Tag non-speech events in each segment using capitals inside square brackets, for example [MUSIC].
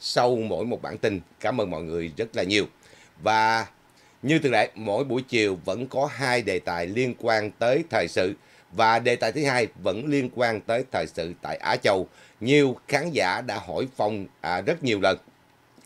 sau mỗi một bản tin. Cảm ơn mọi người rất là nhiều. Và như thường lệ, mỗi buổi chiều vẫn có hai đề tài liên quan tới thời sự và đề tài thứ hai vẫn liên quan tới thời sự tại Á Châu. Nhiều khán giả đã hỏi Phong à, rất nhiều lần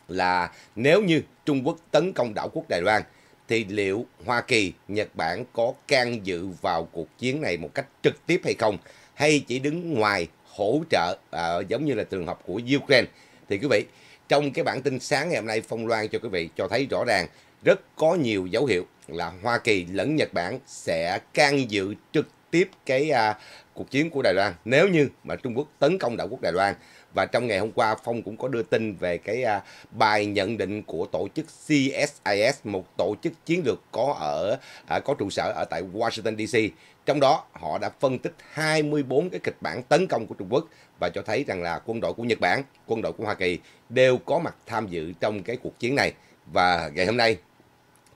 là nếu như Trung Quốc tấn công đảo quốc Đài Loan thì liệu Hoa Kỳ, Nhật Bản có can dự vào cuộc chiến này một cách trực tiếp hay không hay chỉ đứng ngoài hỗ trợ à, giống như là trường hợp của Ukraine thì quý vị trong cái bản tin sáng ngày hôm nay phong loan cho quý vị cho thấy rõ ràng rất có nhiều dấu hiệu là Hoa Kỳ lẫn Nhật Bản sẽ can dự trực tiếp cái à, cuộc chiến của Đài Loan nếu như mà Trung Quốc tấn công đảo quốc Đài Loan và trong ngày hôm qua Phong cũng có đưa tin về cái à, bài nhận định của tổ chức CSIS một tổ chức chiến lược có ở à, có trụ sở ở tại Washington DC trong đó họ đã phân tích 24 cái kịch bản tấn công của Trung Quốc và cho thấy rằng là quân đội của Nhật Bản, quân đội của Hoa Kỳ đều có mặt tham dự trong cái cuộc chiến này. Và ngày hôm nay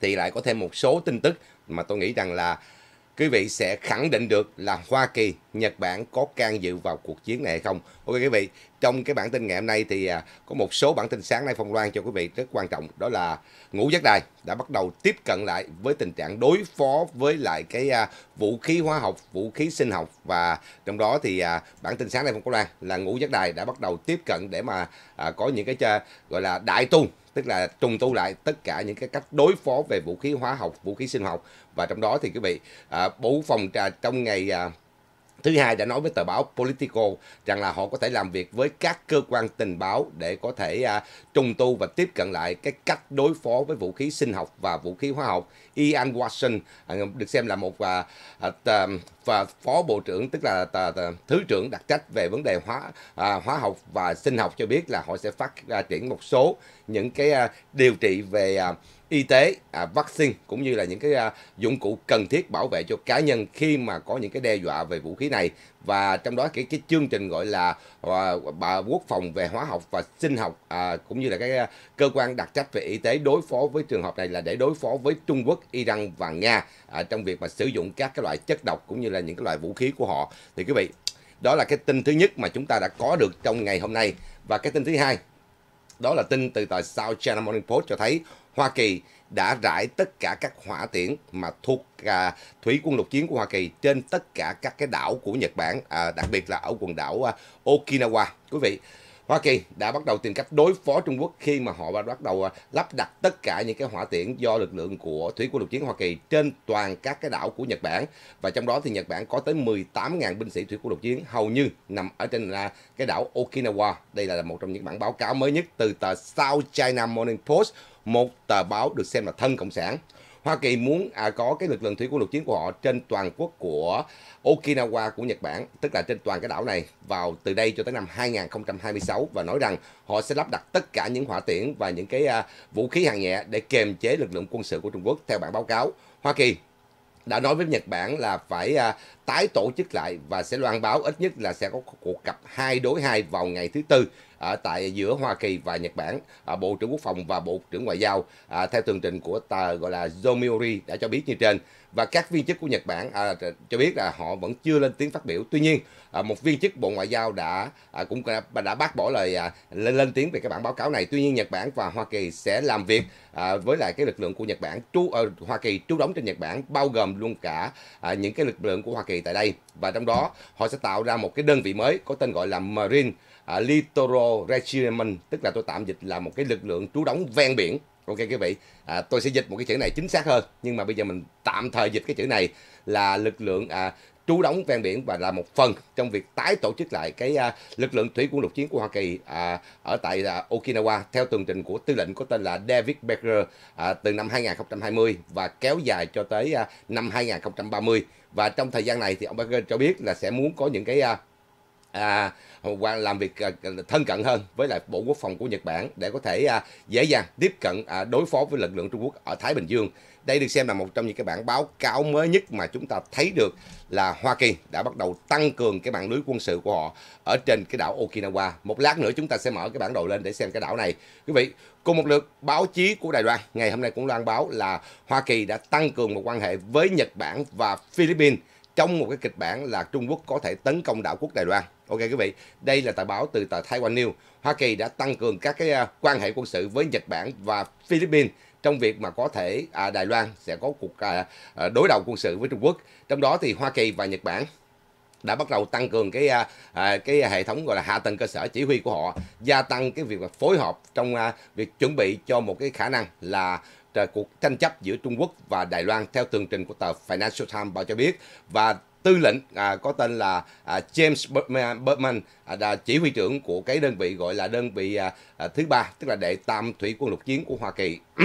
thì lại có thêm một số tin tức mà tôi nghĩ rằng là quý vị sẽ khẳng định được là Hoa Kỳ, Nhật Bản có can dự vào cuộc chiến này hay không. Ok quý vị, trong cái bản tin ngày hôm nay thì à, có một số bản tin sáng nay phong loan cho quý vị rất quan trọng đó là ngũ giác đài đã bắt đầu tiếp cận lại với tình trạng đối phó với lại cái à, vũ khí hóa học, vũ khí sinh học và trong đó thì à, bản tin sáng nay phong loan là ngũ giác đài đã bắt đầu tiếp cận để mà có những cái gọi là đại tu tức là trùng tu lại tất cả những cái cách đối phó về vũ khí hóa học vũ khí sinh học và trong đó thì quý vị à, phòng trà trong ngày à, Thứ hai đã nói với tờ báo Politico rằng là họ có thể làm việc với các cơ quan tình báo để có thể à, trùng tu và tiếp cận lại cái cách đối phó với vũ khí sinh học và vũ khí hóa học. Ian Watson à, được xem là một à, à, và phó bộ trưởng tức là tà, tà, thứ trưởng đặc trách về vấn đề hóa à, hóa học và sinh học cho biết là họ sẽ phát à, triển một số những cái à, điều trị về à, y tế, à, vaccine cũng như là những cái à, dụng cụ cần thiết bảo vệ cho cá nhân khi mà có những cái đe dọa về vũ khí này và trong đó cái cái chương trình gọi là à, bà quốc phòng về hóa học và sinh học à, cũng như là cái à, cơ quan đặc trách về y tế đối phó với trường hợp này là để đối phó với Trung Quốc, Iran và Nga à, trong việc mà sử dụng các cái loại chất độc cũng như là những cái loại vũ khí của họ. Thì quý vị, đó là cái tin thứ nhất mà chúng ta đã có được trong ngày hôm nay và cái tin thứ hai đó là tin từ tờ South China Morning Post cho thấy Hoa Kỳ đã rải tất cả các hỏa tiễn mà thuộc à, thủy quân lục chiến của Hoa Kỳ trên tất cả các cái đảo của Nhật Bản, à, đặc biệt là ở quần đảo à, Okinawa. Quý vị, Hoa Kỳ đã bắt đầu tìm cách đối phó Trung Quốc khi mà họ bắt đầu à, lắp đặt tất cả những cái hỏa tiễn do lực lượng của thủy quân lục chiến Hoa Kỳ trên toàn các cái đảo của Nhật Bản và trong đó thì Nhật Bản có tới 18.000 binh sĩ thủy quân lục chiến hầu như nằm ở trên cái đảo Okinawa. Đây là một trong những bản báo cáo mới nhất từ tờ South China Morning Post một tờ báo được xem là thân cộng sản. Hoa Kỳ muốn à, có cái lực lượng thủy quân lục chiến của họ trên toàn quốc của Okinawa của Nhật Bản, tức là trên toàn cái đảo này vào từ đây cho tới năm 2026 và nói rằng họ sẽ lắp đặt tất cả những hỏa tiễn và những cái à, vũ khí hạng nhẹ để kiềm chế lực lượng quân sự của Trung Quốc theo bản báo cáo. Hoa Kỳ đã nói với Nhật Bản là phải à, tái tổ chức lại và sẽ loan báo ít nhất là sẽ có cuộc gặp hai đối hai vào ngày thứ tư ở tại giữa Hoa Kỳ và Nhật Bản, à, Bộ trưởng Quốc phòng và Bộ trưởng Ngoại giao à, theo tường trình của tờ gọi là Zomiuri đã cho biết như trên và các viên chức của Nhật Bản à, cho biết là họ vẫn chưa lên tiếng phát biểu. Tuy nhiên, à, một viên chức Bộ Ngoại giao đã à, cũng đã, đã bác bỏ lời à, lên, lên tiếng về các bản báo cáo này. Tuy nhiên, Nhật Bản và Hoa Kỳ sẽ làm việc à, với lại cái lực lượng của Nhật Bản trú à, Hoa Kỳ trú đóng trên Nhật Bản bao gồm luôn cả à, những cái lực lượng của Hoa Kỳ tại đây và trong đó họ sẽ tạo ra một cái đơn vị mới có tên gọi là Marine à, Littoral Regiment tức là tôi tạm dịch là một cái lực lượng trú đóng ven biển ok quý vị à, tôi sẽ dịch một cái chữ này chính xác hơn nhưng mà bây giờ mình tạm thời dịch cái chữ này là lực lượng à, trú đóng ven biển và là một phần trong việc tái tổ chức lại cái à, lực lượng thủy quân lục chiến của Hoa Kỳ à, ở tại à, Okinawa theo tường trình của tư lệnh có tên là David Baker à, từ năm 2020 và kéo dài cho tới à, năm 2030 và trong thời gian này thì ông Baker cho biết là sẽ muốn có những cái à, à, quan làm việc à, thân cận hơn với lại bộ quốc phòng của Nhật Bản để có thể à, dễ dàng tiếp cận à, đối phó với lực lượng Trung Quốc ở Thái Bình Dương. Đây được xem là một trong những cái bản báo cáo mới nhất mà chúng ta thấy được là Hoa Kỳ đã bắt đầu tăng cường cái mạng lưới quân sự của họ ở trên cái đảo Okinawa. Một lát nữa chúng ta sẽ mở cái bản đồ lên để xem cái đảo này. Quý vị, cùng một lượt báo chí của Đài Loan ngày hôm nay cũng loan báo là Hoa Kỳ đã tăng cường một quan hệ với Nhật Bản và Philippines trong một cái kịch bản là Trung Quốc có thể tấn công đảo quốc Đài Loan. Ok quý vị, đây là tờ báo từ tờ Taiwan News. Hoa Kỳ đã tăng cường các cái à, quan hệ quân sự với Nhật Bản và Philippines trong việc mà có thể à, Đài Loan sẽ có cuộc à, à, đối đầu quân sự với Trung Quốc. Trong đó thì Hoa Kỳ và Nhật Bản đã bắt đầu tăng cường cái à, à cái hệ thống gọi là hạ tầng cơ sở chỉ huy của họ, gia tăng cái việc phối hợp trong à, việc chuẩn bị cho một cái khả năng là Ờ, cuộc tranh chấp giữa Trung Quốc và Đài Loan theo tường trình của tờ Financial Times báo cho biết và tư lệnh à, có tên là à, James Berman à, là chỉ huy trưởng của cái đơn vị gọi là đơn vị à, à, thứ ba tức là đệ tam thủy quân lục chiến của Hoa Kỳ [CLEARS THROAT]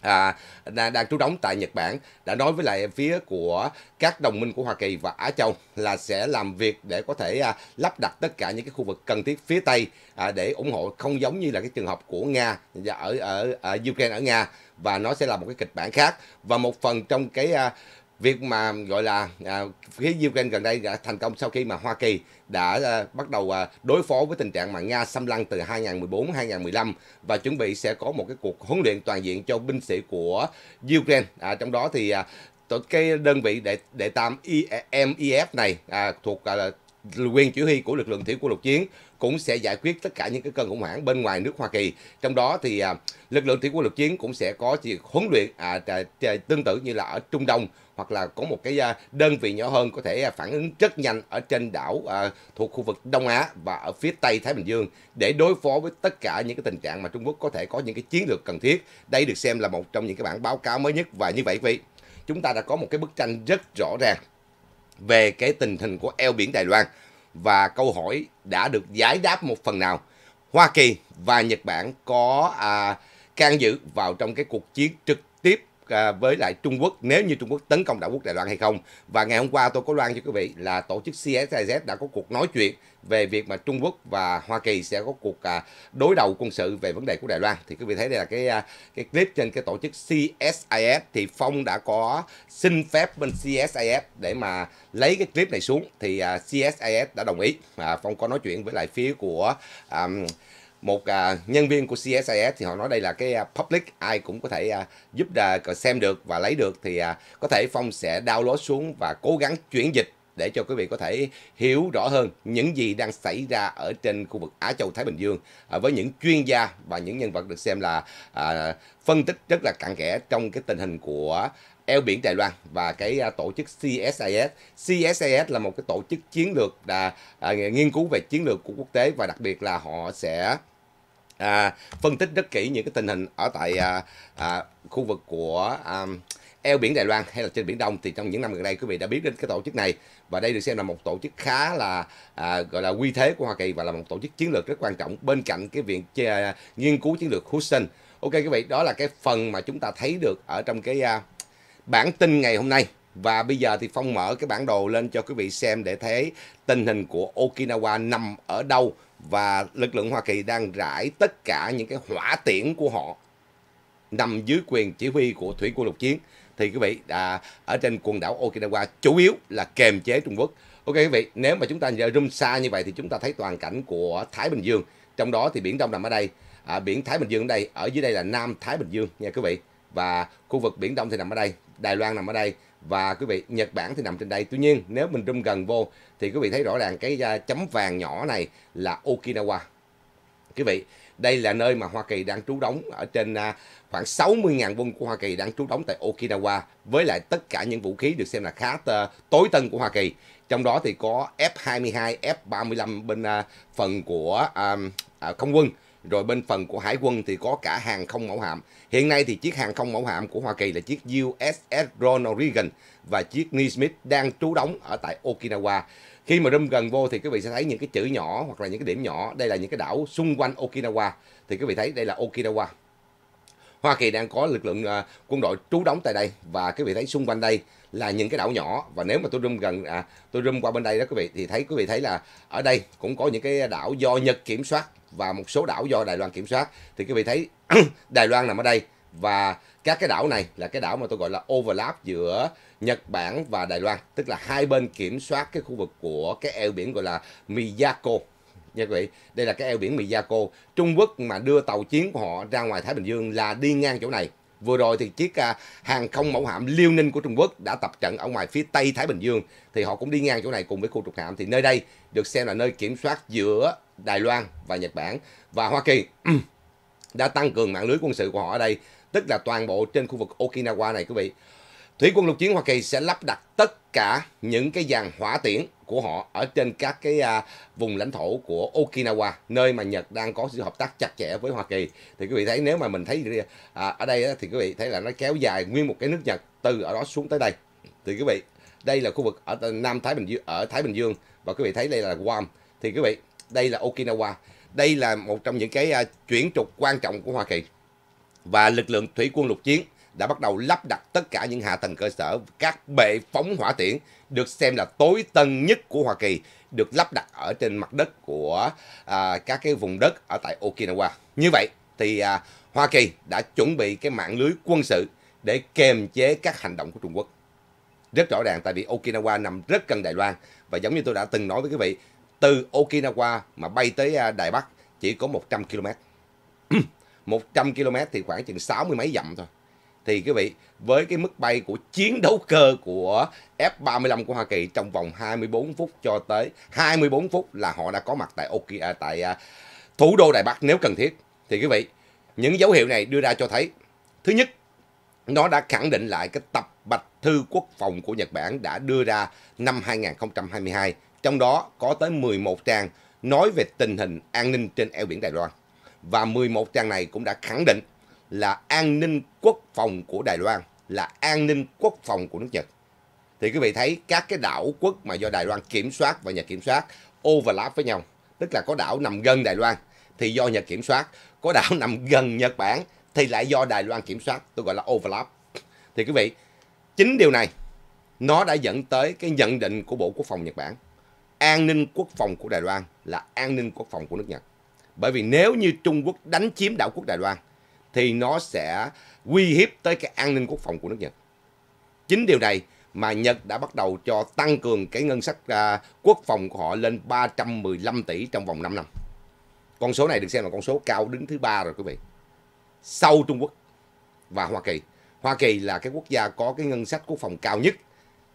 à, đang, đang trú đóng tại Nhật Bản đã nói với lại phía của các đồng minh của Hoa Kỳ và Á Châu là sẽ làm việc để có thể à, lắp đặt tất cả những cái khu vực cần thiết phía Tây à, để ủng hộ không giống như là cái trường hợp của Nga dạ, ở, ở ở Ukraine ở Nga và nó sẽ là một cái kịch bản khác và một phần trong cái à, việc mà gọi là à, phía Ukraine gần đây đã thành công sau khi mà Hoa Kỳ đã à, bắt đầu à, đối phó với tình trạng mà Nga xâm lăng từ 2014-2015 và chuẩn bị sẽ có một cái cuộc huấn luyện toàn diện cho binh sĩ của Ukraine. À, trong đó thì à, cái đơn vị để đệ tam IMIF này à, thuộc à, quyền chỉ huy của lực lượng thủy quân lục chiến cũng sẽ giải quyết tất cả những cái cơn khủng hoảng bên ngoài nước Hoa Kỳ. Trong đó thì à, lực lượng thủy quân lục chiến cũng sẽ có việc huấn luyện à, tương tự như là ở Trung Đông hoặc là có một cái à, đơn vị nhỏ hơn có thể à, phản ứng rất nhanh ở trên đảo à, thuộc khu vực Đông Á và ở phía Tây Thái Bình Dương để đối phó với tất cả những cái tình trạng mà Trung Quốc có thể có những cái chiến lược cần thiết. Đây được xem là một trong những cái bản báo cáo mới nhất và như vậy quý vị, chúng ta đã có một cái bức tranh rất rõ ràng về cái tình hình của eo biển Đài Loan và câu hỏi đã được giải đáp một phần nào. Hoa Kỳ và Nhật Bản có à, can dự vào trong cái cuộc chiến trực À, với lại Trung Quốc nếu như Trung Quốc tấn công đảo quốc Đài Loan hay không. Và ngày hôm qua tôi có loan cho quý vị là tổ chức CSIZ đã có cuộc nói chuyện về việc mà Trung Quốc và Hoa Kỳ sẽ có cuộc à, đối đầu quân sự về vấn đề của Đài Loan. Thì quý vị thấy đây là cái à, cái clip trên cái tổ chức CSIS thì Phong đã có xin phép bên CSIS để mà lấy cái clip này xuống thì CSIS đã đồng ý. À, Phong có nói chuyện với lại phía của à, một à, nhân viên của CSIS thì họ nói đây là cái à, public ai cũng có thể à, giúp à, xem được và lấy được thì à, có thể Phong sẽ download xuống và cố gắng chuyển dịch để cho quý vị có thể hiểu rõ hơn những gì đang xảy ra ở trên khu vực Á Châu Thái Bình Dương à, với những chuyên gia và những nhân vật được xem là à, phân tích rất là cặn kẽ trong cái tình hình của eo biển Đài Loan và cái à, tổ chức CSIS. CSIS là một cái tổ chức chiến lược là à, nghiên cứu về chiến lược của quốc tế và đặc biệt là họ sẽ à, phân tích rất kỹ những cái tình hình ở tại à, à, khu vực của à, eo biển Đài Loan hay là trên biển Đông thì trong những năm gần đây quý vị đã biết đến cái tổ chức này và đây được xem là một tổ chức khá là à, gọi là uy thế của Hoa Kỳ và là một tổ chức chiến lược rất quan trọng bên cạnh cái viện à, nghiên cứu chiến lược Hudson. Ok quý vị, đó là cái phần mà chúng ta thấy được ở trong cái à, bản tin ngày hôm nay. Và bây giờ thì Phong mở cái bản đồ lên cho quý vị xem để thấy tình hình của Okinawa nằm ở đâu và lực lượng Hoa Kỳ đang rải tất cả những cái hỏa tiễn của họ nằm dưới quyền chỉ huy của thủy quân lục chiến thì quý vị à, ở trên quần đảo Okinawa chủ yếu là kềm chế Trung Quốc. Ok quý vị, nếu mà chúng ta zoom xa như vậy thì chúng ta thấy toàn cảnh của Thái Bình Dương. Trong đó thì biển Đông nằm ở đây, à, biển Thái Bình Dương ở đây, ở dưới đây là Nam Thái Bình Dương nha quý vị. Và khu vực biển Đông thì nằm ở đây, Đài Loan nằm ở đây, và quý vị Nhật Bản thì nằm trên đây tuy nhiên nếu mình zoom gần vô thì quý vị thấy rõ ràng cái à, chấm vàng nhỏ này là Okinawa quý vị đây là nơi mà Hoa Kỳ đang trú đóng ở trên à, khoảng 60.000 quân của Hoa Kỳ đang trú đóng tại Okinawa với lại tất cả những vũ khí được xem là khá tối tân của Hoa Kỳ trong đó thì có F-22 F-35 bên à, phần của không quân rồi bên phần của hải quân thì có cả hàng không mẫu hạm. Hiện nay thì chiếc hàng không mẫu hạm của Hoa Kỳ là chiếc USS Ronald Reagan và chiếc Neesmith đang trú đóng ở tại Okinawa. Khi mà room gần vô thì quý vị sẽ thấy những cái chữ nhỏ hoặc là những cái điểm nhỏ, đây là những cái đảo xung quanh Okinawa. Thì quý vị thấy đây là Okinawa. Hoa Kỳ đang có lực lượng ờ, quân đội trú đóng tại đây và quý vị thấy xung quanh đây là những cái đảo nhỏ và nếu mà tôi zoom gần à tôi zoom qua bên đây đó quý vị thì thấy quý vị thấy là ở đây cũng có những cái đảo do Nhật kiểm soát và một số đảo do Đài Loan kiểm soát thì quý vị thấy [CLEARS THROAT] Đài Loan nằm ở đây và các cái đảo này là cái đảo mà tôi gọi là overlap giữa Nhật Bản và Đài Loan tức là hai bên kiểm soát cái khu vực của cái eo biển gọi là Miyako nha quý vị đây là cái eo biển Miyako Trung Quốc mà đưa tàu chiến của họ ra ngoài Thái Bình Dương là đi ngang chỗ này Vừa rồi thì chiếc à, hàng không mẫu hạm Liêu Ninh của Trung Quốc đã tập trận ở ngoài phía Tây Thái Bình Dương thì họ cũng đi ngang chỗ này cùng với khu trục hạm thì nơi đây được xem là nơi kiểm soát giữa Đài Loan và Nhật Bản và Hoa Kỳ [CLEARS THROAT] đã tăng cường mạng lưới quân sự của họ ở đây tức là toàn bộ trên khu vực Okinawa này quý vị Thủy quân lục chiến Hoa Kỳ sẽ lắp đặt tất cả những cái dàn hỏa tiễn của họ ở trên các cái à, vùng lãnh thổ của Okinawa, nơi mà Nhật đang có sự hợp tác chặt chẽ với Hoa Kỳ. Thì quý vị thấy nếu mà mình thấy à, ở đây thì quý vị thấy là nó kéo dài nguyên một cái nước Nhật từ ở đó xuống tới đây. Thì quý vị, đây là khu vực ở Nam Thái Bình Dương ở Thái Bình Dương và quý vị thấy đây là Guam. Thì quý vị, đây là Okinawa. Đây là một trong những cái à, chuyển trục quan trọng của Hoa Kỳ. Và lực lượng thủy quân lục chiến đã bắt đầu lắp đặt tất cả những hạ tầng cơ sở. Các bệ phóng hỏa tiễn được xem là tối tân nhất của Hoa Kỳ được lắp đặt ở trên mặt đất của à, các cái vùng đất ở tại Okinawa. Như vậy thì à, Hoa Kỳ đã chuẩn bị cái mạng lưới quân sự để kiềm chế các hành động của Trung Quốc. Rất rõ ràng tại vì Okinawa nằm rất gần Đài Loan và giống như tôi đã từng nói với quý vị, từ Okinawa mà bay tới à, Đài Bắc chỉ có 100 km. 100 km thì khoảng chừng 60 mấy dặm thôi thì quý vị với cái mức bay của chiến đấu cơ của F-35 của Hoa Kỳ trong vòng 24 phút cho tới 24 phút là họ đã có mặt tại Okia à, tại à, thủ đô Đài Bắc nếu cần thiết. Thì quý vị, những dấu hiệu này đưa ra cho thấy thứ nhất nó đã khẳng định lại cái tập bạch thư quốc phòng của Nhật Bản đã đưa ra năm 2022, trong đó có tới 11 trang nói về tình hình an ninh trên eo biển Đài Loan. Và 11 trang này cũng đã khẳng định là an ninh quốc phòng của Đài Loan là an ninh quốc phòng của nước Nhật. Thì quý vị thấy các cái đảo quốc mà do Đài Loan kiểm soát và Nhật kiểm soát overlap với nhau. Tức là có đảo nằm gần Đài Loan thì do Nhật kiểm soát, có đảo nằm gần Nhật Bản thì lại do Đài Loan kiểm soát, tôi gọi là overlap. Thì quý vị, chính điều này nó đã dẫn tới cái nhận định của Bộ Quốc phòng Nhật Bản. An ninh quốc phòng của Đài Loan là an ninh quốc phòng của nước Nhật. Bởi vì nếu như Trung Quốc đánh chiếm đảo quốc Đài Loan thì nó sẽ uy hiếp tới cái an ninh quốc phòng của nước Nhật. Chính điều này mà Nhật đã bắt đầu cho tăng cường cái ngân sách uh, quốc phòng của họ lên 315 tỷ trong vòng 5 năm. Con số này được xem là con số cao đứng thứ ba rồi quý vị. Sau Trung Quốc và Hoa Kỳ. Hoa Kỳ là cái quốc gia có cái ngân sách quốc phòng cao nhất.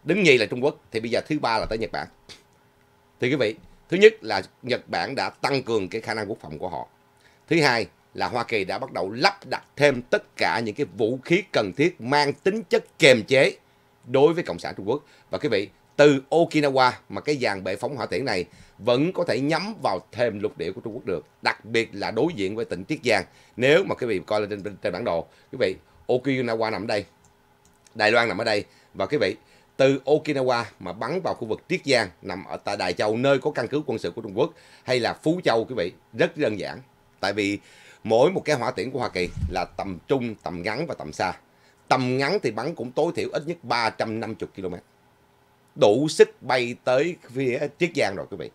Đứng nhì là Trung Quốc thì bây giờ thứ ba là tới Nhật Bản. Thì quý vị, thứ nhất là Nhật Bản đã tăng cường cái khả năng quốc phòng của họ. Thứ hai là Hoa Kỳ đã bắt đầu lắp đặt thêm tất cả những cái vũ khí cần thiết mang tính chất kềm chế đối với Cộng sản Trung Quốc. Và quý vị, từ Okinawa mà cái dàn bệ phóng hỏa tiễn này vẫn có thể nhắm vào thêm lục địa của Trung Quốc được, đặc biệt là đối diện với tỉnh Tiết Giang. Nếu mà quý vị coi lên trên, trên bản đồ, quý vị, Okinawa nằm ở đây, Đài Loan nằm ở đây và quý vị, từ Okinawa mà bắn vào khu vực Tiết Giang nằm ở tại Đài Châu nơi có căn cứ quân sự của Trung Quốc hay là Phú Châu quý vị rất đơn giản tại vì mỗi một cái hỏa tiễn của Hoa Kỳ là tầm trung, tầm ngắn và tầm xa. Tầm ngắn thì bắn cũng tối thiểu ít nhất 350 km. Đủ sức bay tới phía Chiết Giang rồi quý vị.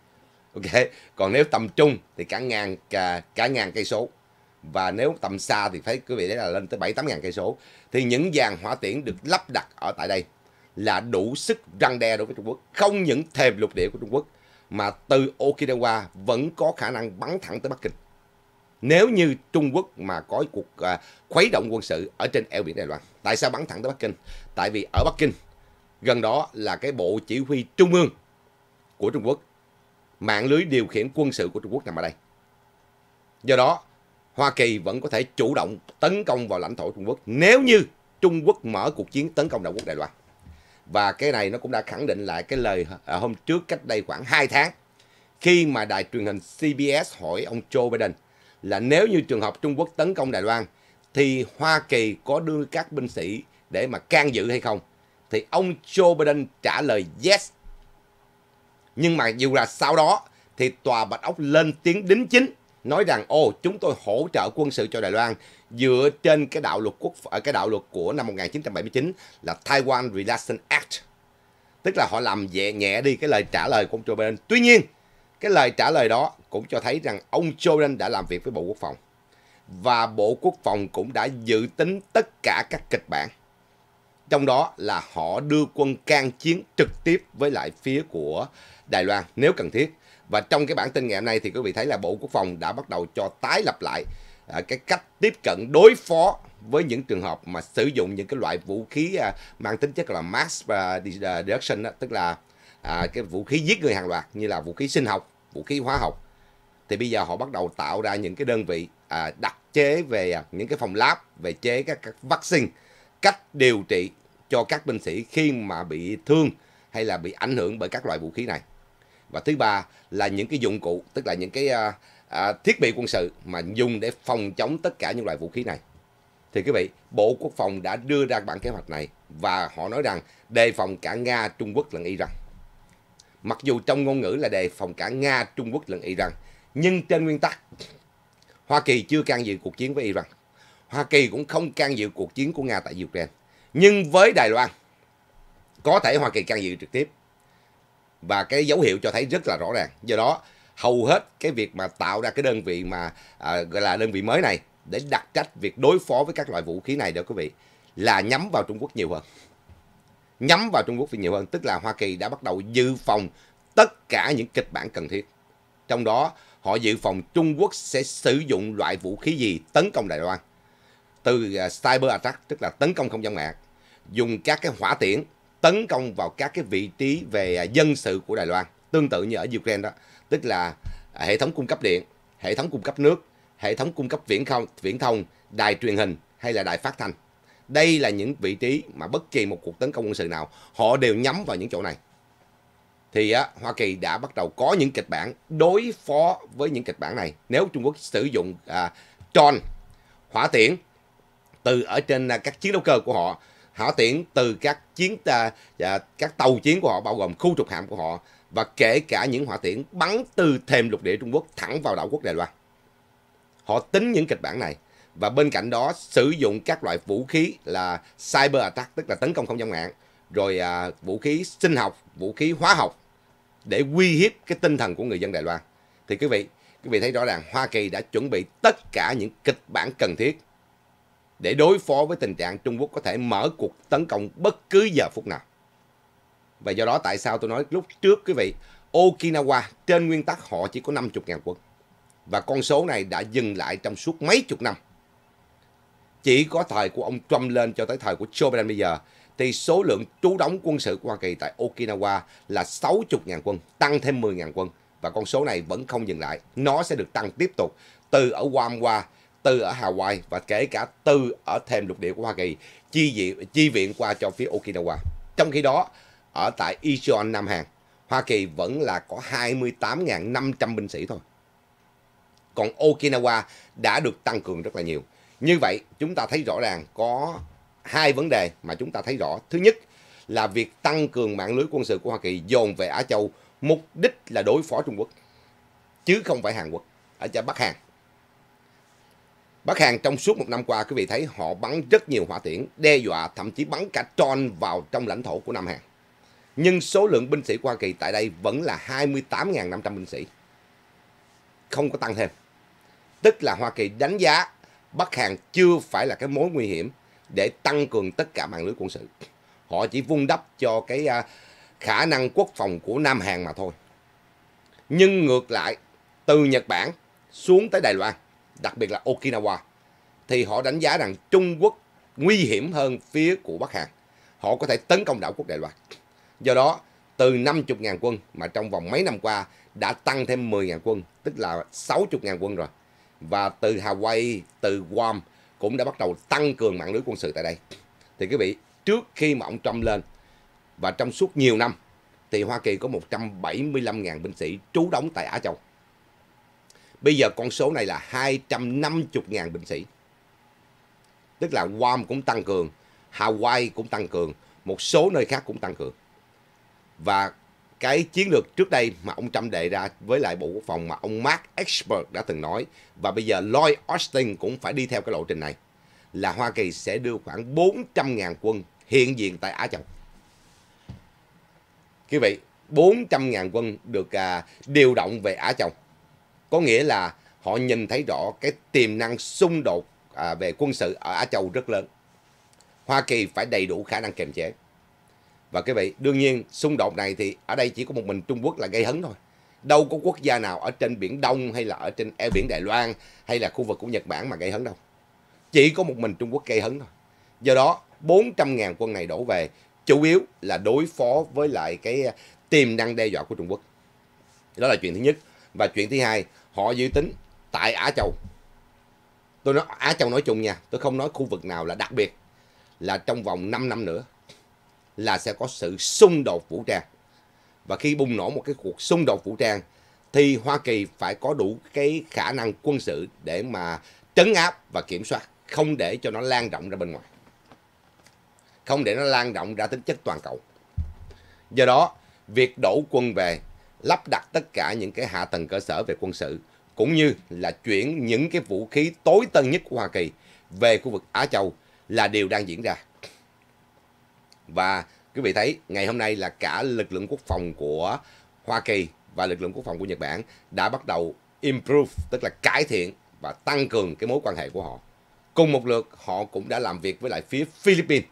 Ok, còn nếu tầm trung thì cả ngàn cả, cả ngàn cây số và nếu tầm xa thì phải quý vị đấy là lên tới 7 8 ngàn cây số. Thì những dàn hỏa tiễn được lắp đặt ở tại đây là đủ sức răng đe đối với Trung Quốc, không những thềm lục địa của Trung Quốc mà từ Okinawa vẫn có khả năng bắn thẳng tới Bắc Kinh nếu như Trung Quốc mà có cuộc à, khuấy động quân sự ở trên eo biển Đài Loan. Tại sao bắn thẳng tới Bắc Kinh? Tại vì ở Bắc Kinh gần đó là cái bộ chỉ huy trung ương của Trung Quốc. Mạng lưới điều khiển quân sự của Trung Quốc nằm ở đây. Do đó, Hoa Kỳ vẫn có thể chủ động tấn công vào lãnh thổ Trung Quốc nếu như Trung Quốc mở cuộc chiến tấn công đảo quốc Đài Loan. Và cái này nó cũng đã khẳng định lại cái lời à, hôm trước cách đây khoảng 2 tháng khi mà đài truyền hình CBS hỏi ông Joe Biden là nếu như trường hợp Trung Quốc tấn công Đài Loan thì Hoa Kỳ có đưa các binh sĩ để mà can dự hay không? Thì ông Joe Biden trả lời yes. Nhưng mà dù là sau đó thì Tòa Bạch Ốc lên tiếng đính chính nói rằng ô chúng tôi hỗ trợ quân sự cho Đài Loan dựa trên cái đạo luật quốc cái đạo luật của năm 1979 là Taiwan Relations Act. Tức là họ làm nhẹ nhẹ đi cái lời trả lời của ông Joe Biden. Tuy nhiên, cái lời trả lời đó cũng cho thấy rằng ông Jordan đã làm việc với Bộ Quốc phòng và Bộ Quốc phòng cũng đã dự tính tất cả các kịch bản. Trong đó là họ đưa quân can chiến trực tiếp với lại phía của Đài Loan nếu cần thiết. Và trong cái bản tin ngày hôm nay thì quý vị thấy là Bộ Quốc phòng đã bắt đầu cho tái lập lại à, cái cách tiếp cận đối phó với những trường hợp mà sử dụng những cái loại vũ khí à, mang tính chất là mass à, destruction tức là cái vũ khí giết người hàng loạt như là vũ khí sinh học vũ khí hóa học thì bây giờ họ bắt đầu tạo ra những cái đơn vị à, đặc chế về à, những cái phòng lab về chế các, các vaccine cách điều trị cho các binh sĩ khi mà bị thương hay là bị ảnh hưởng bởi các loại vũ khí này và thứ ba là những cái dụng cụ tức là những cái à, à, thiết bị quân sự mà dùng để phòng chống tất cả những loại vũ khí này thì quý vị bộ quốc phòng đã đưa ra bản kế hoạch này và họ nói rằng đề phòng cả nga trung quốc lẫn iran Mặc dù trong ngôn ngữ là đề phòng cả Nga, Trung Quốc lẫn Iran, nhưng trên nguyên tắc, Hoa Kỳ chưa can dự cuộc chiến với Iran. Hoa Kỳ cũng không can dự cuộc chiến của Nga tại Ukraine. Nhưng với Đài Loan, có thể Hoa Kỳ can dự trực tiếp. Và cái dấu hiệu cho thấy rất là rõ ràng. Do đó, hầu hết cái việc mà tạo ra cái đơn vị mà à, gọi là đơn vị mới này để đặt trách việc đối phó với các loại vũ khí này đó quý vị là nhắm vào Trung Quốc nhiều hơn nhắm vào Trung Quốc thì nhiều hơn. Tức là Hoa Kỳ đã bắt đầu dự phòng tất cả những kịch bản cần thiết. Trong đó, họ dự phòng Trung Quốc sẽ sử dụng loại vũ khí gì tấn công Đài Loan. Từ à, cyber attack, tức là tấn công không gian mạng, dùng các cái hỏa tiễn tấn công vào các cái vị trí về à, dân sự của Đài Loan, tương tự như ở Ukraine đó, tức là à, hệ thống cung cấp điện, hệ thống cung cấp nước, hệ thống cung cấp viễn thông viễn thông, đài truyền hình hay là đài phát thanh đây là những vị trí mà bất kỳ một cuộc tấn công quân sự nào họ đều nhắm vào những chỗ này thì á, Hoa Kỳ đã bắt đầu có những kịch bản đối phó với những kịch bản này nếu Trung Quốc sử dụng à, tròn hỏa tiễn từ ở trên à, các chiến đấu cơ của họ hỏa tiễn từ các chiến à, à, các tàu chiến của họ bao gồm khu trục hạm của họ và kể cả những hỏa tiễn bắn từ thềm lục địa Trung Quốc thẳng vào đảo quốc Đài Loan họ tính những kịch bản này và bên cạnh đó sử dụng các loại vũ khí là cyber attack tức là tấn công không gian mạng rồi à, vũ khí sinh học vũ khí hóa học để uy hiếp cái tinh thần của người dân Đài Loan thì quý vị quý vị thấy rõ ràng Hoa Kỳ đã chuẩn bị tất cả những kịch bản cần thiết để đối phó với tình trạng Trung Quốc có thể mở cuộc tấn công bất cứ giờ phút nào và do đó tại sao tôi nói lúc trước quý vị Okinawa trên nguyên tắc họ chỉ có 50.000 quân và con số này đã dừng lại trong suốt mấy chục năm chỉ có thời của ông Trump lên cho tới thời của Joe Biden bây giờ thì số lượng trú đóng quân sự của Hoa Kỳ tại Okinawa là 60.000 quân, tăng thêm 10.000 quân và con số này vẫn không dừng lại. Nó sẽ được tăng tiếp tục từ ở Guam qua từ ở Hawaii và kể cả từ ở thêm lục địa của Hoa Kỳ chi viện, chi viện qua cho phía Okinawa. Trong khi đó, ở tại Incheon, Nam Hàn, Hoa Kỳ vẫn là có 28.500 binh sĩ thôi. Còn Okinawa đã được tăng cường rất là nhiều. Như vậy chúng ta thấy rõ ràng có hai vấn đề mà chúng ta thấy rõ. Thứ nhất là việc tăng cường mạng lưới quân sự của Hoa Kỳ dồn về Á Châu mục đích là đối phó Trung Quốc chứ không phải Hàn Quốc ở cho Bắc Hàn. Bắc Hàn trong suốt một năm qua quý vị thấy họ bắn rất nhiều hỏa tiễn, đe dọa thậm chí bắn cả tròn vào trong lãnh thổ của Nam Hàn. Nhưng số lượng binh sĩ của Hoa Kỳ tại đây vẫn là 28.500 binh sĩ. Không có tăng thêm. Tức là Hoa Kỳ đánh giá Bắc Hàn chưa phải là cái mối nguy hiểm để tăng cường tất cả mạng lưới quân sự. Họ chỉ vung đắp cho cái à, khả năng quốc phòng của Nam Hàn mà thôi. Nhưng ngược lại, từ Nhật Bản xuống tới Đài Loan, đặc biệt là Okinawa, thì họ đánh giá rằng Trung Quốc nguy hiểm hơn phía của Bắc Hàn. Họ có thể tấn công đảo quốc Đài Loan. Do đó, từ 50.000 quân mà trong vòng mấy năm qua đã tăng thêm 10.000 quân, tức là 60.000 quân rồi và từ Hawaii, từ Guam cũng đã bắt đầu tăng cường mạng lưới quân sự tại đây. Thì quý vị, trước khi mà ông Trump lên và trong suốt nhiều năm thì Hoa Kỳ có 175.000 binh sĩ trú đóng tại Á Châu. Bây giờ con số này là 250.000 binh sĩ. Tức là Guam cũng tăng cường, Hawaii cũng tăng cường, một số nơi khác cũng tăng cường. Và cái chiến lược trước đây mà ông Trump đề ra với lại Bộ Quốc phòng mà ông Mark Expert đã từng nói và bây giờ Lloyd Austin cũng phải đi theo cái lộ trình này là Hoa Kỳ sẽ đưa khoảng 400.000 quân hiện diện tại Á Châu. Quý vị, 400.000 quân được à, điều động về Á Châu. Có nghĩa là họ nhìn thấy rõ cái tiềm năng xung đột à, về quân sự ở Á Châu rất lớn. Hoa Kỳ phải đầy đủ khả năng kiềm chế. Và cái vị, đương nhiên xung đột này thì ở đây chỉ có một mình Trung Quốc là gây hấn thôi. Đâu có quốc gia nào ở trên Biển Đông hay là ở trên eo biển Đài Loan hay là khu vực của Nhật Bản mà gây hấn đâu. Chỉ có một mình Trung Quốc gây hấn thôi. Do đó, 400.000 quân này đổ về chủ yếu là đối phó với lại cái à, tiềm năng đe dọa của Trung Quốc. Đó là chuyện thứ nhất. Và chuyện thứ hai, họ dự tính tại Á Châu. Tôi nói Á Châu nói chung nha, tôi không nói khu vực nào là đặc biệt là trong vòng 5 năm nữa là sẽ có sự xung đột vũ trang. Và khi bùng nổ một cái cuộc xung đột vũ trang thì Hoa Kỳ phải có đủ cái khả năng quân sự để mà trấn áp và kiểm soát, không để cho nó lan rộng ra bên ngoài. Không để nó lan rộng ra tính chất toàn cầu. Do đó, việc đổ quân về, lắp đặt tất cả những cái hạ tầng cơ sở về quân sự cũng như là chuyển những cái vũ khí tối tân nhất của Hoa Kỳ về khu vực Á Châu là điều đang diễn ra. Và quý vị thấy ngày hôm nay là cả lực lượng quốc phòng của Hoa Kỳ và lực lượng quốc phòng của Nhật Bản đã bắt đầu improve tức là cải thiện và tăng cường cái mối quan hệ của họ. Cùng một lượt họ cũng đã làm việc với lại phía Philippines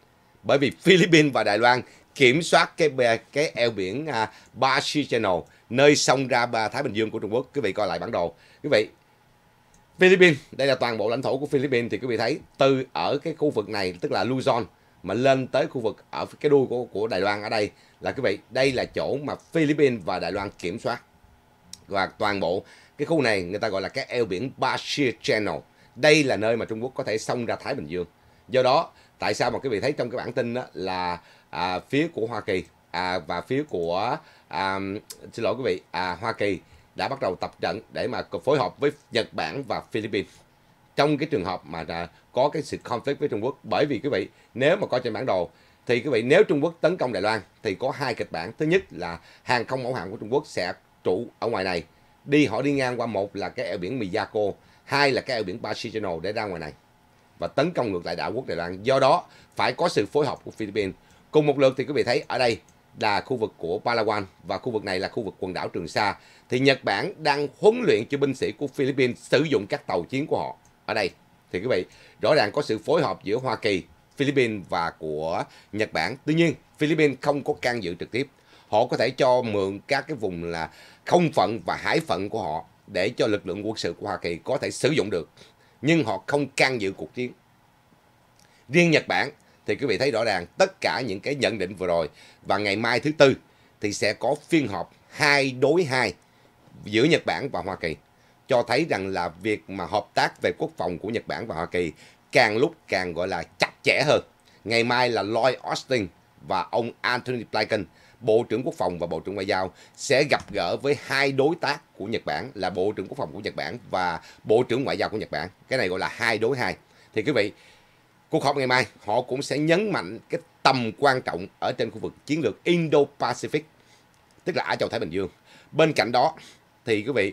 bởi vì Philippines và Đài Loan kiểm soát cái bè, cái eo biển à, Ba Channel nơi sông ra ba Thái Bình Dương của Trung Quốc. Quý vị coi lại bản đồ. Quý vị Philippines, đây là toàn bộ lãnh thổ của Philippines thì quý vị thấy từ ở cái khu vực này tức là Luzon mà lên tới khu vực ở cái đuôi của của Đài Loan ở đây là quý vị đây là chỗ mà Philippines và Đài Loan kiểm soát và toàn bộ cái khu này người ta gọi là cái eo biển Bashir Channel đây là nơi mà Trung Quốc có thể xông ra Thái Bình Dương do đó tại sao mà quý vị thấy trong cái bản tin đó là à, phía của Hoa Kỳ à, và phía của à, xin lỗi quý vị à, Hoa Kỳ đã bắt đầu tập trận để mà phối hợp với Nhật Bản và Philippines trong cái trường hợp mà có cái sự conflict với Trung Quốc bởi vì quý vị nếu mà coi trên bản đồ thì quý vị nếu Trung Quốc tấn công Đài Loan thì có hai kịch bản thứ nhất là hàng không mẫu hạm của Trung Quốc sẽ trụ ở ngoài này đi họ đi ngang qua một là cái eo biển Miyako hai là cái eo biển Pacific để ra ngoài này và tấn công ngược lại đảo quốc Đài Loan do đó phải có sự phối hợp của Philippines cùng một lượt thì quý vị thấy ở đây là khu vực của Palawan và khu vực này là khu vực quần đảo Trường Sa thì Nhật Bản đang huấn luyện cho binh sĩ của Philippines sử dụng các tàu chiến của họ ở đây thì quý vị rõ ràng có sự phối hợp giữa Hoa Kỳ, Philippines và của Nhật Bản. Tuy nhiên, Philippines không có can dự trực tiếp. Họ có thể cho mượn các cái vùng là không phận và hải phận của họ để cho lực lượng quân sự của Hoa Kỳ có thể sử dụng được. Nhưng họ không can dự cuộc chiến. Riêng Nhật Bản thì quý vị thấy rõ ràng tất cả những cái nhận định vừa rồi và ngày mai thứ tư thì sẽ có phiên họp hai đối hai giữa Nhật Bản và Hoa Kỳ cho thấy rằng là việc mà hợp tác về quốc phòng của Nhật Bản và Hoa Kỳ càng lúc càng gọi là chặt chẽ hơn. Ngày mai là Lloyd Austin và ông Anthony Blinken, Bộ trưởng Quốc phòng và Bộ trưởng Ngoại giao sẽ gặp gỡ với hai đối tác của Nhật Bản là Bộ trưởng Quốc phòng của Nhật Bản và Bộ trưởng Ngoại giao của Nhật Bản. Cái này gọi là hai đối hai. Thì quý vị, cuộc họp ngày mai họ cũng sẽ nhấn mạnh cái tầm quan trọng ở trên khu vực chiến lược Indo-Pacific, tức là ở Châu Thái Bình Dương. Bên cạnh đó thì quý vị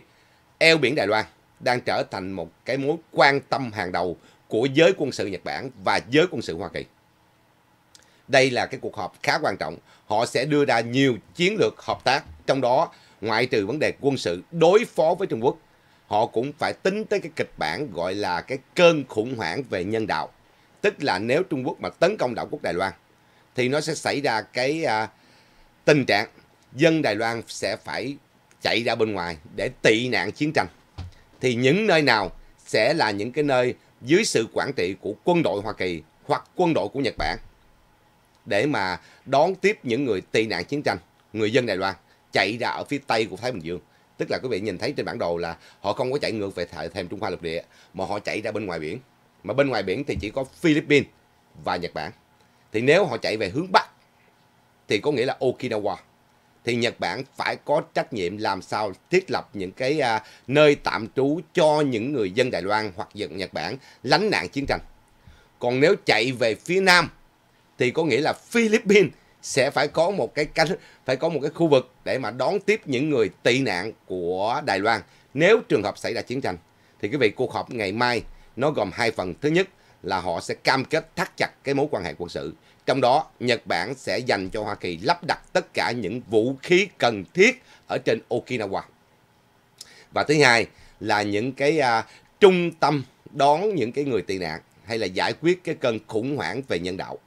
eo biển Đài Loan đang trở thành một cái mối quan tâm hàng đầu của giới quân sự Nhật Bản và giới quân sự Hoa Kỳ. Đây là cái cuộc họp khá quan trọng. Họ sẽ đưa ra nhiều chiến lược hợp tác, trong đó ngoại trừ vấn đề quân sự đối phó với Trung Quốc, họ cũng phải tính tới cái kịch bản gọi là cái cơn khủng hoảng về nhân đạo. Tức là nếu Trung Quốc mà tấn công đảo quốc Đài Loan, thì nó sẽ xảy ra cái à, tình trạng dân Đài Loan sẽ phải chạy ra bên ngoài để tị nạn chiến tranh. Thì những nơi nào sẽ là những cái nơi dưới sự quản trị của quân đội Hoa Kỳ hoặc quân đội của Nhật Bản để mà đón tiếp những người tị nạn chiến tranh, người dân Đài Loan chạy ra ở phía tây của Thái Bình Dương. Tức là quý vị nhìn thấy trên bản đồ là họ không có chạy ngược về thềm Trung Hoa lục địa mà họ chạy ra bên ngoài biển. Mà bên ngoài biển thì chỉ có Philippines và Nhật Bản. Thì nếu họ chạy về hướng bắc thì có nghĩa là Okinawa thì Nhật Bản phải có trách nhiệm làm sao thiết lập những cái à, nơi tạm trú cho những người dân Đài Loan hoặc dân Nhật Bản lánh nạn chiến tranh. Còn nếu chạy về phía Nam thì có nghĩa là Philippines sẽ phải có một cái cánh phải có một cái khu vực để mà đón tiếp những người tị nạn của Đài Loan nếu trường hợp xảy ra chiến tranh. Thì quý vị cuộc họp ngày mai nó gồm hai phần. Thứ nhất là họ sẽ cam kết thắt chặt cái mối quan hệ quân sự trong đó, Nhật Bản sẽ dành cho Hoa Kỳ lắp đặt tất cả những vũ khí cần thiết ở trên Okinawa. Và thứ hai là những cái à, trung tâm đón những cái người tị nạn hay là giải quyết cái cơn khủng hoảng về nhân đạo.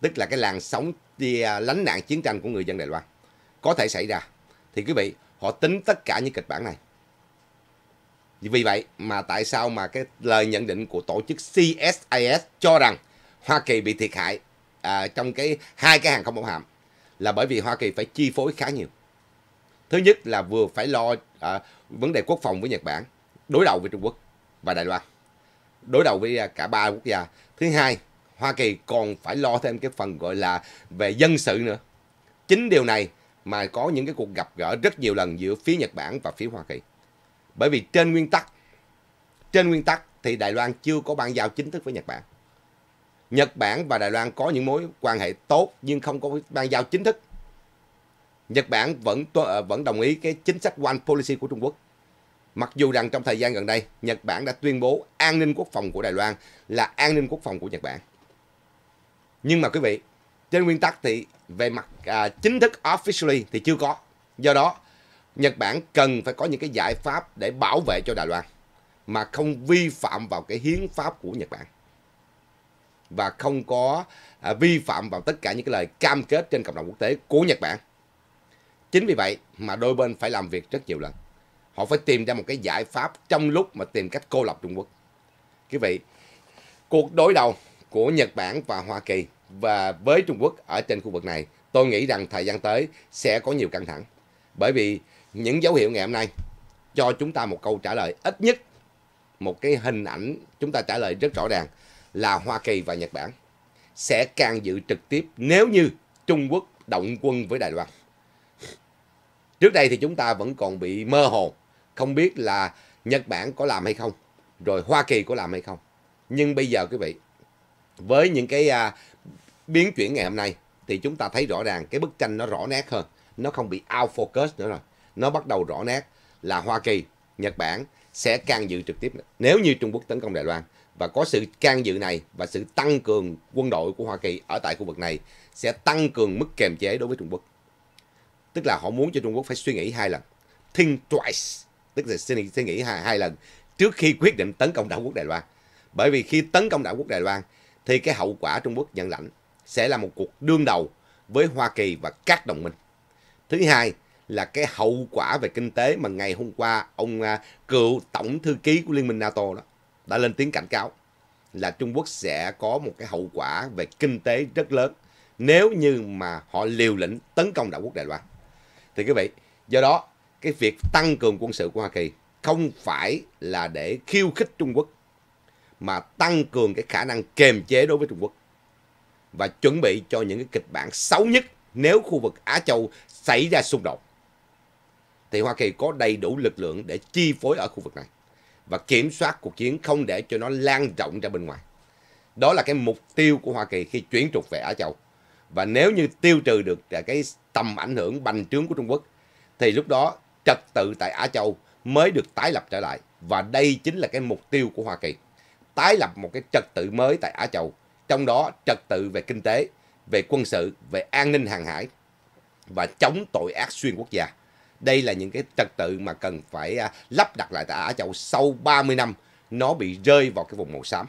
Tức là cái làn sóng đi à, lánh nạn chiến tranh của người dân Đài Loan có thể xảy ra. Thì quý vị, họ tính tất cả những kịch bản này. Vì vậy mà tại sao mà cái lời nhận định của tổ chức CSIS cho rằng Hoa Kỳ bị thiệt hại à, trong cái hai cái hàng không mẫu hạm là bởi vì Hoa Kỳ phải chi phối khá nhiều. Thứ nhất là vừa phải lo à, vấn đề quốc phòng với Nhật Bản, đối đầu với Trung Quốc và Đài Loan, đối đầu với à, cả ba quốc gia. Thứ hai, Hoa Kỳ còn phải lo thêm cái phần gọi là về dân sự nữa. Chính điều này mà có những cái cuộc gặp gỡ rất nhiều lần giữa phía Nhật Bản và phía Hoa Kỳ. Bởi vì trên nguyên tắc, trên nguyên tắc thì Đài Loan chưa có bàn giao chính thức với Nhật Bản. Nhật Bản và Đài Loan có những mối quan hệ tốt nhưng không có ban giao chính thức. Nhật Bản vẫn ờ, vẫn đồng ý cái chính sách One Policy của Trung Quốc. Mặc dù rằng trong thời gian gần đây, Nhật Bản đã tuyên bố an ninh quốc phòng của Đài Loan là an ninh quốc phòng của Nhật Bản. Nhưng mà quý vị, trên nguyên tắc thì về mặt à, chính thức officially thì chưa có. Do đó, Nhật Bản cần phải có những cái giải pháp để bảo vệ cho Đài Loan mà không vi phạm vào cái hiến pháp của Nhật Bản và không có à, vi phạm vào tất cả những cái lời cam kết trên cộng đồng quốc tế của Nhật Bản. Chính vì vậy mà đôi bên phải làm việc rất nhiều lần. Họ phải tìm ra một cái giải pháp trong lúc mà tìm cách cô lập Trung Quốc. Quý vị, cuộc đối đầu của Nhật Bản và Hoa Kỳ và với Trung Quốc ở trên khu vực này, tôi nghĩ rằng thời gian tới sẽ có nhiều căng thẳng. Bởi vì những dấu hiệu ngày hôm nay cho chúng ta một câu trả lời ít nhất một cái hình ảnh chúng ta trả lời rất rõ ràng là Hoa Kỳ và Nhật Bản sẽ can dự trực tiếp nếu như Trung Quốc động quân với Đài Loan. Trước đây thì chúng ta vẫn còn bị mơ hồ, không biết là Nhật Bản có làm hay không, rồi Hoa Kỳ có làm hay không. Nhưng bây giờ quý vị, với những cái à, biến chuyển ngày hôm nay thì chúng ta thấy rõ ràng cái bức tranh nó rõ nét hơn, nó không bị out focus nữa rồi. Nó bắt đầu rõ nét là Hoa Kỳ, Nhật Bản sẽ can dự trực tiếp nếu như Trung Quốc tấn công Đài Loan và có sự can dự này và sự tăng cường quân đội của Hoa Kỳ ở tại khu vực này sẽ tăng cường mức kềm chế đối với Trung Quốc. Tức là họ muốn cho Trung Quốc phải suy nghĩ hai lần. Think twice, tức là suy nghĩ, suy nghĩ hai, hai lần trước khi quyết định tấn công đảo quốc Đài Loan. Bởi vì khi tấn công đảo quốc Đài Loan thì cái hậu quả Trung Quốc nhận lãnh sẽ là một cuộc đương đầu với Hoa Kỳ và các đồng minh. Thứ hai là cái hậu quả về kinh tế mà ngày hôm qua ông à, cựu tổng thư ký của Liên minh NATO đó đã lên tiếng cảnh cáo là Trung Quốc sẽ có một cái hậu quả về kinh tế rất lớn nếu như mà họ liều lĩnh tấn công đảo quốc Đài Loan. Thì quý vị, do đó cái việc tăng cường quân sự của Hoa Kỳ không phải là để khiêu khích Trung Quốc mà tăng cường cái khả năng kiềm chế đối với Trung Quốc và chuẩn bị cho những cái kịch bản xấu nhất nếu khu vực Á Châu xảy ra xung đột. Thì Hoa Kỳ có đầy đủ lực lượng để chi phối ở khu vực này và kiểm soát cuộc chiến không để cho nó lan rộng ra bên ngoài. Đó là cái mục tiêu của Hoa Kỳ khi chuyển trục về Á Châu. Và nếu như tiêu trừ được cái tầm ảnh hưởng bành trướng của Trung Quốc thì lúc đó trật tự tại Á Châu mới được tái lập trở lại. Và đây chính là cái mục tiêu của Hoa Kỳ. Tái lập một cái trật tự mới tại Á Châu. Trong đó trật tự về kinh tế, về quân sự, về an ninh hàng hải và chống tội ác xuyên quốc gia đây là những cái trật tự mà cần phải à, lắp đặt lại tại Ả Châu sau 30 năm nó bị rơi vào cái vùng màu xám.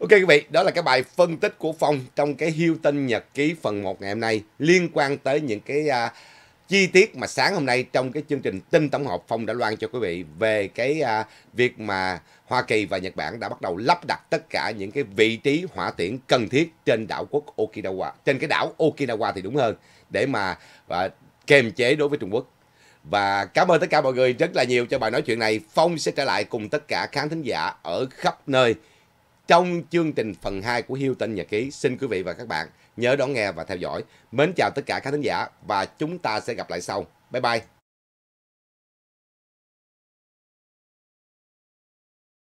Ok quý vị, đó là cái bài phân tích của Phong trong cái Hilton Nhật ký phần 1 ngày hôm nay liên quan tới những cái uh, chi tiết mà sáng hôm nay trong cái chương trình tin tổng hợp Phong đã loan cho quý vị về cái uh, việc mà Hoa Kỳ và Nhật Bản đã bắt đầu lắp đặt tất cả những cái vị trí hỏa tiễn cần thiết trên đảo quốc Okinawa, trên cái đảo Okinawa thì đúng hơn để mà uh, kềm chế đối với Trung Quốc. Và cảm ơn tất cả mọi người rất là nhiều cho bài nói chuyện này. Phong sẽ trở lại cùng tất cả khán thính giả ở khắp nơi trong chương trình phần 2 của Hilton Nhật Ký. Xin quý vị và các bạn nhớ đón nghe và theo dõi. Mến chào tất cả khán thính giả và chúng ta sẽ gặp lại sau. Bye bye.